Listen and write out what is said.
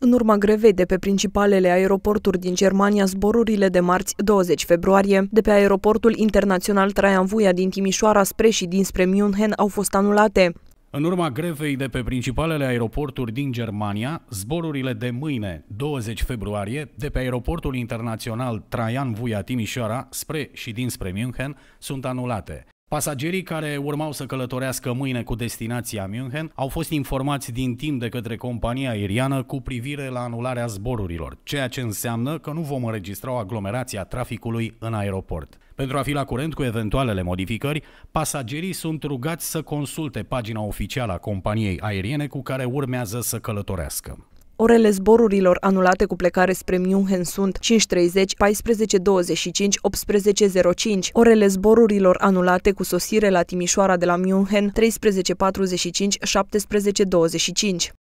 În urma grevei de pe principalele aeroporturi din Germania, zborurile de marți 20 februarie de pe aeroportul internațional Traian Vuia din Timișoara spre și dinspre München au fost anulate. În urma grevei de pe principalele aeroporturi din Germania, zborurile de mâine, 20 februarie, de pe aeroportul internațional Traian Vuia Timișoara spre și dinspre München sunt anulate. Pasagerii care urmau să călătorească mâine cu destinația München au fost informați din timp de către compania aeriană cu privire la anularea zborurilor, ceea ce înseamnă că nu vom înregistra o aglomerație a traficului în aeroport. Pentru a fi la curent cu eventualele modificări, pasagerii sunt rugați să consulte pagina oficială a companiei aeriene cu care urmează să călătorească. Orele zborurilor anulate cu plecare spre München sunt 5.30, 14.25, 18.05. Orele zborurilor anulate cu sosire la Timișoara de la München 13.45, 17.25.